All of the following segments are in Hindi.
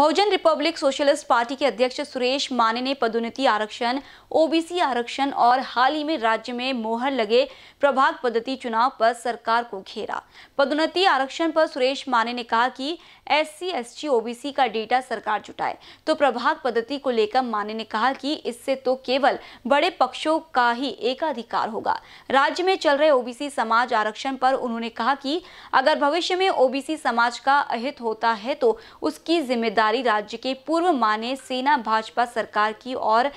बहुजन रिपब्लिक सोशलिस्ट पार्टी के अध्यक्ष सुरेश माने ने पदोन्नति आरक्षण ओबीसी आरक्षण और हाल ही में राज्य में मोहर लगे प्रभाग पद्धति चुनाव पर सरकार को घेरा पदोन्नति आरक्षण पर सुरेश माने ने कहा कि एससी एसटी ओबीसी का डेटा सरकार जुटाए तो प्रभाग पद्धति को लेकर माने ने कहा कि इससे तो केवल बड़े पक्षों का ही एकाधिकार होगा राज्य में चल रहे ओबीसी समाज आरक्षण पर उन्होंने कहा कि अगर भविष्य में ओबीसी समाज का अहित होता है तो उसकी जिम्मेदारी अधिकारी राज्य के पूर्व माने सेना भाजपा सरकार की और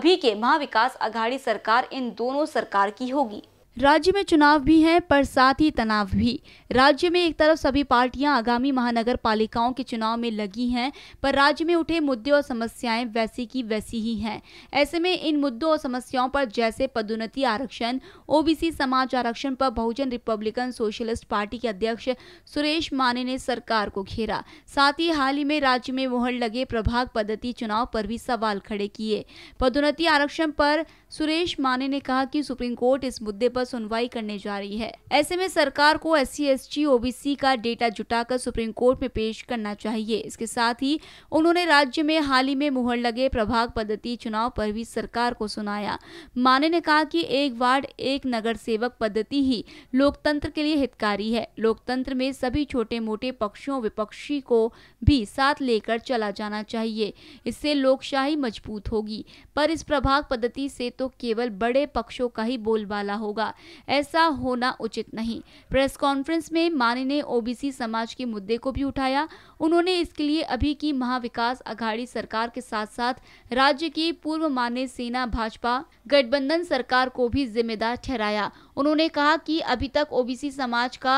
अभी के महाविकास अघाड़ी सरकार इन दोनों सरकार की होगी राज्य में चुनाव भी हैं पर साथ ही तनाव भी राज्य में एक तरफ सभी पार्टियां आगामी महानगर पालिकाओं के चुनाव में लगी हैं पर राज्य में उठे मुद्दे और समस्याएं वैसी की वैसी ही हैं ऐसे में इन मुद्दों और समस्याओं पर जैसे पदोन्नति आरक्षण ओबीसी समाज आरक्षण पर बहुजन रिपब्लिकन सोशलिस्ट पार्टी के अध्यक्ष सुरेश माने ने सरकार को घेरा साथ ही हाल ही में राज्य में मोहर लगे प्रभाग पद्धति चुनाव पर भी सवाल खड़े किए पदोन्नति आरक्षण पर सुरेश माने ने कहा कि सुप्रीम कोर्ट इस मुद्दे पर सुनवाई करने जा रही है ऐसे में सरकार को S C S G OBC का डेटा जुटाकर सुप्रीम कोर्ट में पेश करना चाहिए इसके साथ ही उन्होंने राज्य में हाल ही में मुहर लगे प्रभाग पद्धति चुनाव पर भी सरकार को सुनाया माने ने कहा कि एक वार्ड एक नगर सेवक पद्धति ही लोकतंत्र के लिए हितकारी है लोकतंत्र में सभी छोटे मोटे पक्षों विपक्षी को भी साथ लेकर चला जाना चाहिए इससे लोकशाही मजबूत होगी पर इस प्रभाग पद्धति से तो केवल बड़े पक्षों का ही बोलबाला होगा ऐसा होना उचित नहीं प्रेस कॉन्फ्रेंस में माने ने ओबीसी समाज के मुद्दे को भी उठाया उन्होंने इसके लिए अभी की महाविकास अघाड़ी सरकार के साथ साथ राज्य की पूर्व माने सेना भाजपा गठबंधन सरकार को भी जिम्मेदार ठहराया उन्होंने कहा कि अभी तक ओबीसी समाज का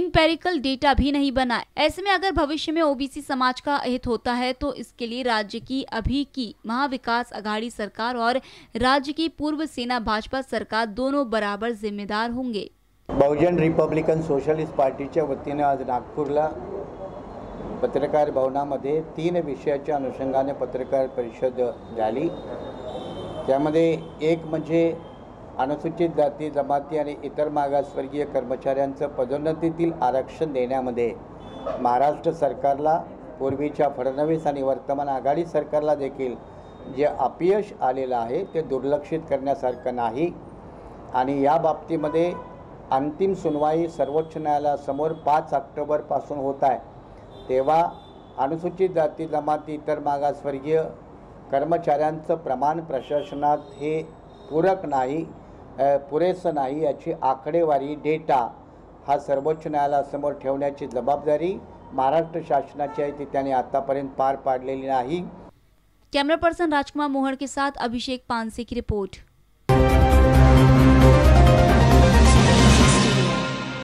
इनपेरिकल डेटा भी नहीं बना ऐसे में अगर भविष्य में ओबीसी समाज का हित होता है तो इसके लिए राज्य की अभी की महाविकास अघाड़ी सरकार और राज्य की पूर्व सेना भाजपा सरकार दोनों बराबर जिम्मेदार होंगे बहुजन रिपब्लिकन सोशलिस्ट पार्टी वतीने आज नागपुर पत्रकार भवना मधे तीन विषया अनुषंगाने पत्रकार परिषद झाली एक मजे अनुसूचित जाती जमाती आणि इतर मागासवर्गीय कर्मचाऱ्यांचं पदोन्नतीतील आरक्षण देण्यामध्ये महाराष्ट्र सरकारला पूर्वीच्या फडणवीस आणि वर्तमान आघाडी सरकारला देखील जे अपयश आलेलं आहे ते दुर्लक्षित करण्यासारखं नाही आणि या बाबतीमध्ये अंतिम सुनवाई सर्वोच्च न्यायालयासमोर पाच ऑक्टोबरपासून होत आहे तेव्हा अनुसूचित जाती जमाती इतर मागासवर्गीय कर्मचाऱ्यांचं प्रमाण प्रशासनात हे पूरक नाही पुरेसं नाही याची आकडेवारी डेटा हा सर्वोच्च न्यायालयासमोर ठेवण्याची जबाबदारी महाराष्ट्र शासनाची आहे ती त्याने आतापर्यंत पार पाडलेली नाही कैमरा पर्सन राजकुमार मोहन के साथ अभिषेक पानसे की रिपोर्ट